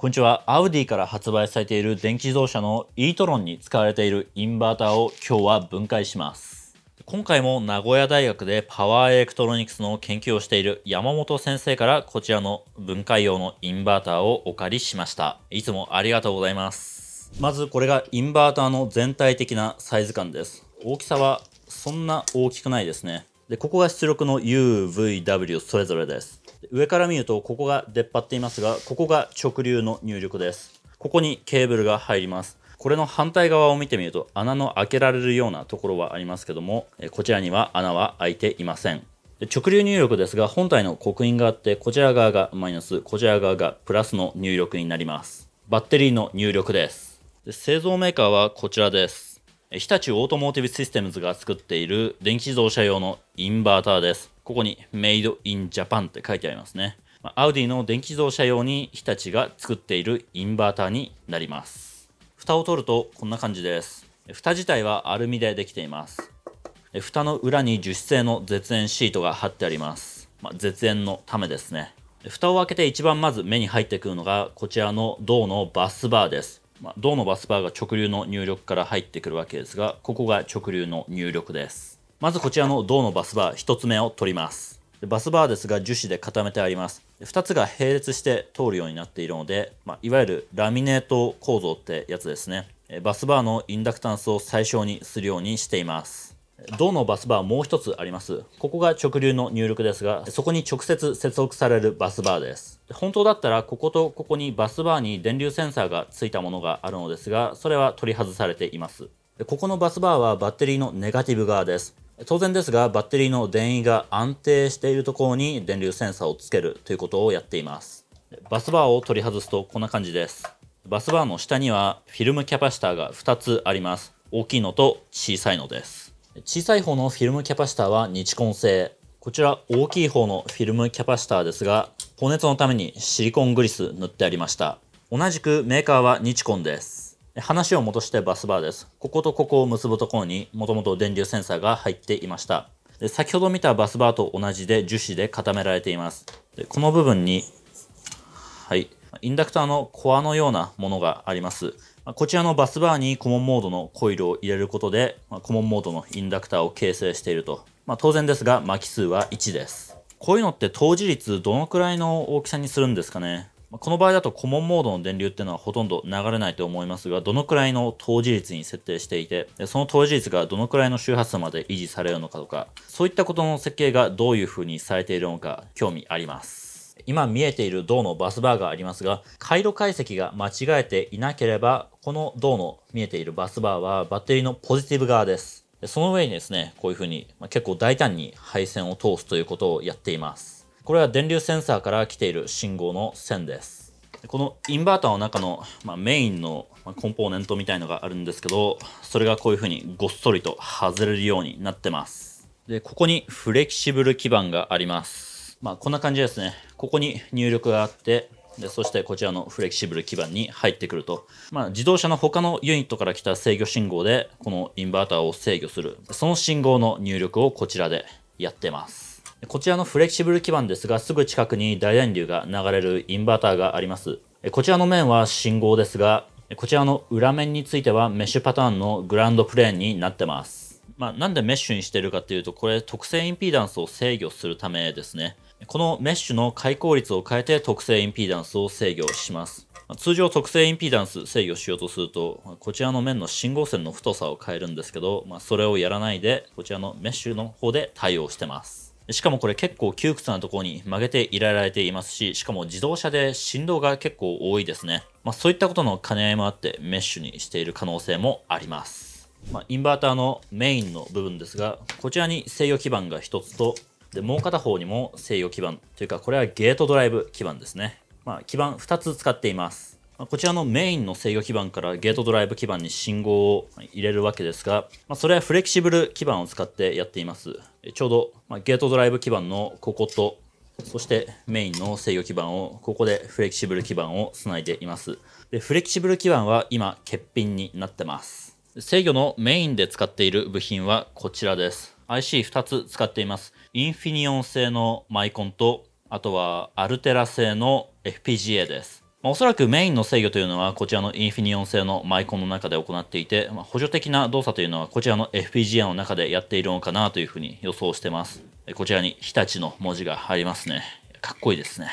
こんにちは。アウディから発売されている電気自動車の e トロンに使われているインバーターを今日は分解します。今回も名古屋大学でパワーエレクトロニクスの研究をしている山本先生からこちらの分解用のインバーターをお借りしました。いつもありがとうございます。まずこれがインバーターの全体的なサイズ感です。大きさはそんな大きくないですね。で、ここが出力の UVW それぞれです。上から見るとここが出っ張っていますがここが直流の入力ですここにケーブルが入りますこれの反対側を見てみると穴の開けられるようなところはありますけどもこちらには穴は開いていません直流入力ですが本体の刻印があってこちら側がマイナスこちら側がプラスの入力になりますバッテリーの入力ですで製造メーカーはこちらです日立オートモーティブシステムズが作っている電気自動車用のインバーターですここに Made in Japan って書いてありますね。アウディの電気自動車用に日立が作っているインバーターになります。蓋を取るとこんな感じです。蓋自体はアルミでできています。蓋の裏に樹脂製の絶縁シートが貼ってあります。まあ、絶縁のためですね。蓋を開けて一番まず目に入ってくるのがこちらの銅のバスバーです。まあ、銅のバスバーが直流の入力から入ってくるわけですが、ここが直流の入力です。まずこちらの銅のバスバー1つ目を取ります。バスバーですが樹脂で固めてあります。2つが並列して通るようになっているので、まあ、いわゆるラミネート構造ってやつですね。バスバーのインダクタンスを最小にするようにしています。銅のバスバーもう1つあります。ここが直流の入力ですが、そこに直接接続されるバスバーです。本当だったら、こことここにバスバーに電流センサーがついたものがあるのですが、それは取り外されています。ここのバスバーはバッテリーのネガティブ側です。当然ですがバッテリーの電位が安定しているところに電流センサーをつけるということをやっていますバスバーを取り外すとこんな感じですバスバーの下にはフィルムキャパシターが2つあります大きいのと小さいのです小さい方のフィルムキャパシタは日コン製こちら大きい方のフィルムキャパシタですが高熱のためにシリコングリス塗ってありました同じくメーカーはニチコンです話を戻してバスバーです。こことここを結ぶところにもともと電流センサーが入っていました。で先ほど見たバスバーと同じで樹脂で固められています。でこの部分に、はい、インダクターのコアのようなものがあります。こちらのバスバーにコモンモードのコイルを入れることで、コモンモードのインダクターを形成していると。まあ、当然ですが、巻き数は1です。こういうのって当時率どのくらいの大きさにするんですかねこの場合だとコモンモードの電流っていうのはほとんど流れないと思いますが、どのくらいの投磁率に設定していて、その投磁率がどのくらいの周波数まで維持されるのかとか、そういったことの設計がどういう風にされているのか興味あります。今見えている銅のバスバーがありますが、回路解析が間違えていなければ、この銅の見えているバスバーはバッテリーのポジティブ側です。その上にですね、こういう風に結構大胆に配線を通すということをやっています。これは電流センサーから来ている信号の線ですこのインバーターの中の、まあ、メインのコンポーネントみたいのがあるんですけどそれがこういうふうにごっそりと外れるようになってますでここにフレキシブル基板がありますまあこんな感じですねここに入力があってでそしてこちらのフレキシブル基板に入ってくると、まあ、自動車の他のユニットから来た制御信号でこのインバーターを制御するその信号の入力をこちらでやってますこちらのフレキシブル基板ですが、すぐ近くに大電流が流れるインバーターがあります。こちらの面は信号ですが、こちらの裏面についてはメッシュパターンのグランドプレーンになってます。まあ、なんでメッシュにしてるかっていうと、これ特性インピーダンスを制御するためですね。このメッシュの開口率を変えて特性インピーダンスを制御します。通常特性インピーダンス制御しようとすると、こちらの面の信号線の太さを変えるんですけど、まあ、それをやらないで、こちらのメッシュの方で対応してます。しかもこれ結構窮屈なところに曲げていられていますし、しかも自動車で振動が結構多いですね。まあ、そういったことの兼ね合いもあってメッシュにしている可能性もあります。まあ、インバーターのメインの部分ですが、こちらに制御基板が1つと、でもう片方にも制御基板というか、これはゲートドライブ基板ですね。まあ、基板2つ使っています。こちらのメインの制御基板からゲートドライブ基板に信号を入れるわけですが、まそれはフレキシブル基板を使ってやっています。ちょうど、まゲートドライブ基板のここと、そしてメインの制御基板を、ここでフレキシブル基板をつないでいます。でフレキシブル基板は今欠品になってます。制御のメインで使っている部品はこちらです。IC2 つ使っています。インフィニオン製のマイコンと、あとはアルテラ製の FPGA です。まおそらくメインの制御というのはこちらのインフィニオン製のマイコンの中で行っていて、まあ、補助的な動作というのはこちらの FPGA の中でやっているのかなというふうに予想してます。こちらに日立の文字が入りますね。かっこいいですね。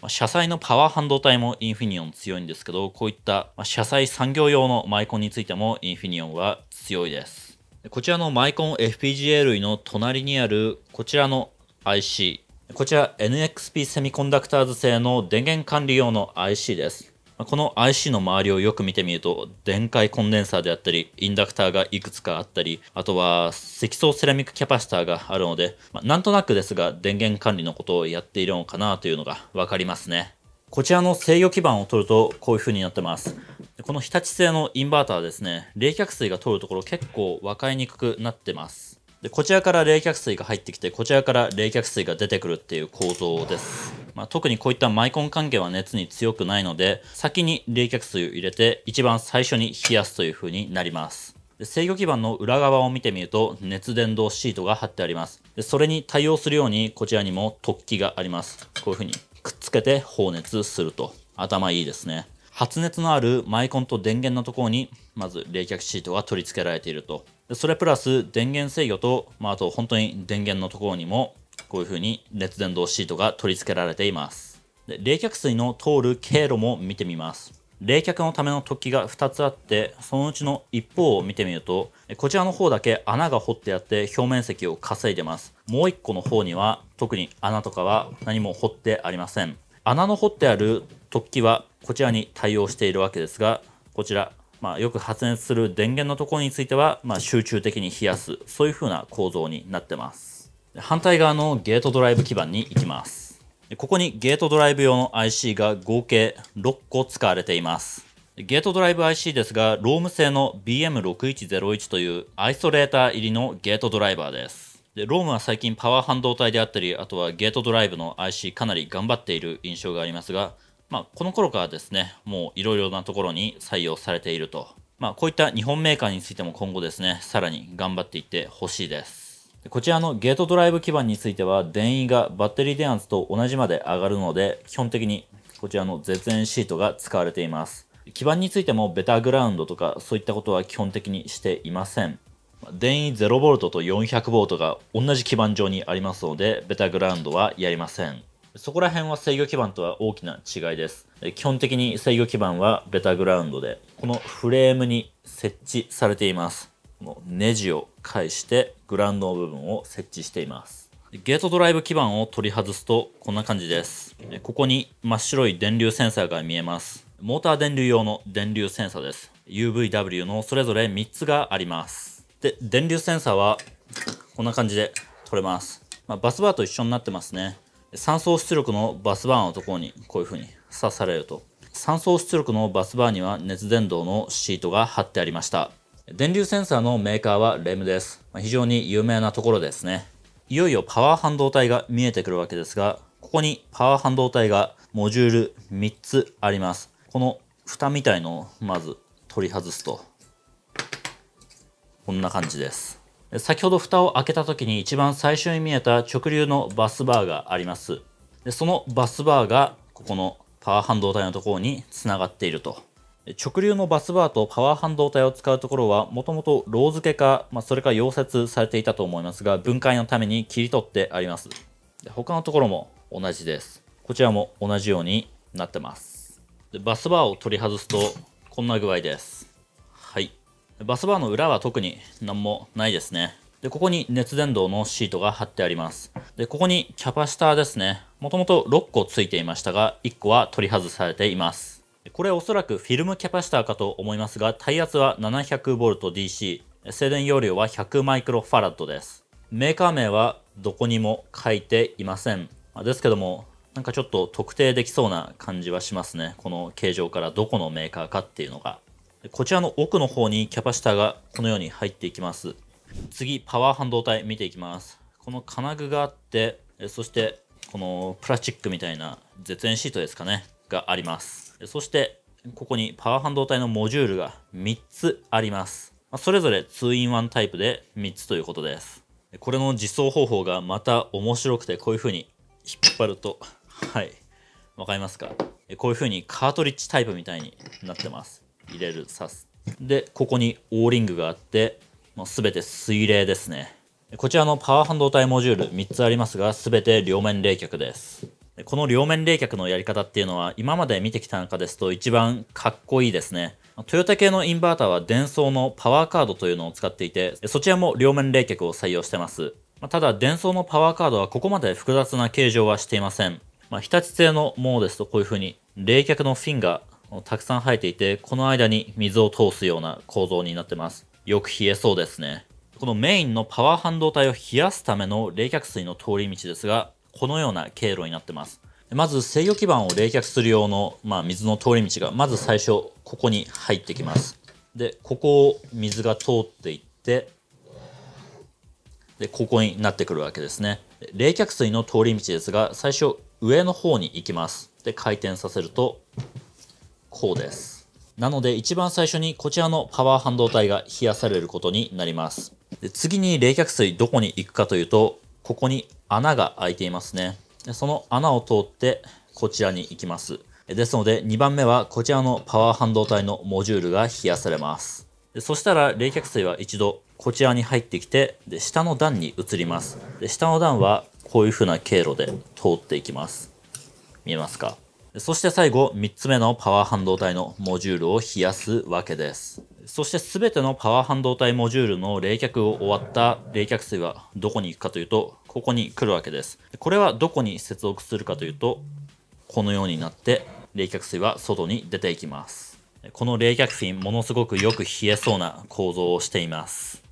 まあ、車載のパワー半導体もインフィニオン強いんですけど、こういった車載産業用のマイコンについてもインフィニオンは強いです。こちらのマイコン FPGA 類の隣にあるこちらの IC こちら NXP セミコンダクターズ製の電源管理用の IC です。この IC の周りをよく見てみると電解コンデンサーであったりインダクターがいくつかあったりあとは積層セラミックキャパシターがあるので、まあ、なんとなくですが電源管理のことをやっているのかなというのが分かりますねこちらの制御基板を取るとこういう風になってますこの日立製のインバーターですね冷却水が通るところ結構分かりにくくなってますでこちらから冷却水が入ってきてこちらから冷却水が出てくるっていう構造です、まあ、特にこういったマイコン関係は熱に強くないので先に冷却水を入れて一番最初に冷やすという風になりますで制御基板の裏側を見てみると熱伝導シートが貼ってありますでそれに対応するようにこちらにも突起がありますこういう風にくっつけて放熱すると頭いいですね発熱のあるマイコンと電源のところにまず冷却シートが取り付けられているとそれプラス電源制御と、まあ、あと本当に電源のところにもこういうふうに熱伝導シートが取り付けられています。で冷却水の通る経路も見てみます。冷却のための突起が2つあってそのうちの一方を見てみるとこちらの方だけ穴が掘ってあって表面積を稼いでますもう1個の方には特に穴とかは何も掘ってありません穴の掘ってある突起はこちらに対応しているわけですがこちらまあ、よく発熱する電源のところについては、まあ、集中的に冷やすそういうふうな構造になってます反対側のゲートドライブ基板に行きますここにゲートドライブ用の IC が合計6個使われていますゲートドライブ IC ですがローム製の BM6101 というアイソレーター入りのゲートドライバーですでロームは最近パワー半導体であったりあとはゲートドライブの IC かなり頑張っている印象がありますがまあ、この頃からですね、もういろいろなところに採用されていると。まあ、こういった日本メーカーについても今後ですね、さらに頑張っていってほしいです。こちらのゲートドライブ基板については、電位がバッテリー電圧と同じまで上がるので、基本的にこちらの絶縁シートが使われています。基板についてもベタグラウンドとかそういったことは基本的にしていません。電位 0V と 400V が同じ基板上にありますので、ベタグラウンドはやりません。そこら辺は制御基盤とは大きな違いです。基本的に制御基盤はベタグラウンドで、このフレームに設置されています。このネジを返してグラウンドの部分を設置しています。ゲートドライブ基板を取り外すとこんな感じです。ここに真っ白い電流センサーが見えます。モーター電流用の電流センサーです。UVW のそれぞれ3つがあります。で、電流センサーはこんな感じで取れます。まあ、バスバーと一緒になってますね。三層出力のバスバーのところにこういうふうに刺されると三層出力のバスバーには熱伝導のシートが貼ってありました電流センサーのメーカーはレムです、ま非常に有名なところですねいよいよパワー半導体が見えてくるわけですがここにパワー半導体がモジュール3つありますこの蓋みたいのをまず取り外すとこんな感じです先ほど蓋を開けた時に一番最初に見えた直流のバスバーがありますでそのバスバーがここのパワー半導体のところにつながっていると直流のバスバーとパワー半導体を使うところはもともとロー付けか、まあ、それか溶接されていたと思いますが分解のために切り取ってありますで他のところも同じですこちらも同じようになってますでバスバーを取り外すとこんな具合ですバスバーの裏は特に何もないですね。で、ここに熱伝導のシートが貼ってあります。で、ここにキャパシターですね。もともと6個ついていましたが、1個は取り外されています。これおそらくフィルムキャパシターかと思いますが、耐圧は 700VDC、静電容量は100マイクロファラッドです。メーカー名はどこにも書いていません。ですけども、なんかちょっと特定できそうな感じはしますね。この形状からどこのメーカーかっていうのが。こちらの奥の方にキャパシタがこのように入っていきます。次、パワー半導体見ていきます。この金具があって、そしてこのプラスチックみたいな絶縁シートですかね、があります。そして、ここにパワー半導体のモジュールが3つあります。それぞれ 2-in-1 タイプで3つということです。これの実装方法がまた面白くて、こういう風に引っ張ると、はい、わかりますかこういう風にカートリッジタイプみたいになってます。入れる刺すでここに O リングがあって、まあ、全て水冷ですねこちらのパワー半導体モジュール3つありますが全て両面冷却ですこの両面冷却のやり方っていうのは今まで見てきた中ですと一番かっこいいですねトヨタ系のインバーターは電装のパワーカードというのを使っていてそちらも両面冷却を採用してますただ電装のパワーカードはここまで複雑な形状はしていませんまあ、日立製のものですとこういう風に冷却のフィンがたくさん生えていて、この間に水を通すような構造になってます。よく冷えそうですね。このメインのパワー半導体を冷やすための冷却水の通り道ですが、このような経路になってます。まず制御基板を冷却する用の、まあ、水の通り道が、まず最初、ここに入ってきます。で、ここを水が通っていって、で、ここになってくるわけですね。冷却水の通り道ですが、最初、上の方に行きます。で、回転させると、こうです。なので一番最初にこちらのパワー半導体が冷やされることになります。で次に冷却水どこに行くかというと、ここに穴が開いていますね。でその穴を通ってこちらに行きます。ですので2番目はこちらのパワー半導体のモジュールが冷やされます。でそしたら冷却水は一度こちらに入ってきて、で下の段に移ります。で下の段はこういう風な経路で通っていきます。見えますかそして最後、3つ目のパワー半導体のモジュールを冷やすわけです。そして全てのパワー半導体モジュールの冷却を終わった冷却水はどこに行くかというと、ここに来るわけです。これはどこに接続するかというと、このようになって冷却水は外に出ていきます。この冷却水、ものすごくよく冷えそうな構造をしています。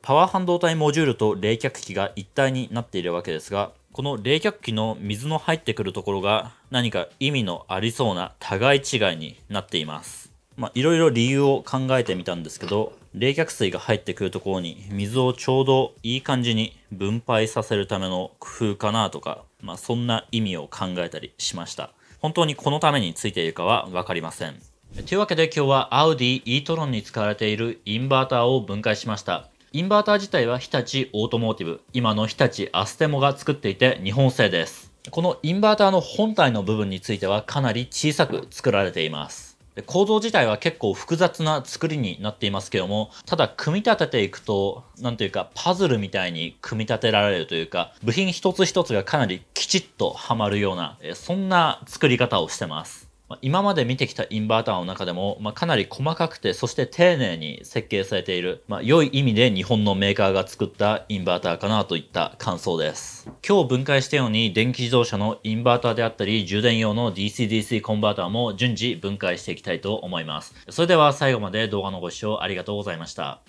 パワー半導体モジュールと冷却器が一体になっているわけですが、この冷却器の水の入ってくるところが何か意味のありそうな互い違いになっています。まあいろいろ理由を考えてみたんですけど、冷却水が入ってくるところに水をちょうどいい感じに分配させるための工夫かなとか、まあそんな意味を考えたりしました。本当にこのためについているかはわかりません。というわけで今日はアウディ e トロンに使われているインバーターを分解しました。インバーター自体は日立オートモーティブ、今の日立アステモが作っていて日本製です。このインバーターの本体の部分についてはかなり小さく作られています。構造自体は結構複雑な作りになっていますけども、ただ組み立てていくと、なんというかパズルみたいに組み立てられるというか、部品一つ一つがかなりきちっとはまるような、そんな作り方をしてます。今まで見てきたインバーターの中でも、まあ、かなり細かくてそして丁寧に設計されている、まあ、良い意味で日本のメーカーが作ったインバーターかなといった感想です今日分解したように電気自動車のインバーターであったり充電用の DCDC コンバーターも順次分解していきたいと思いますそれでは最後まで動画のご視聴ありがとうございました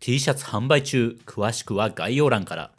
T シャツ販売中詳しくは概要欄から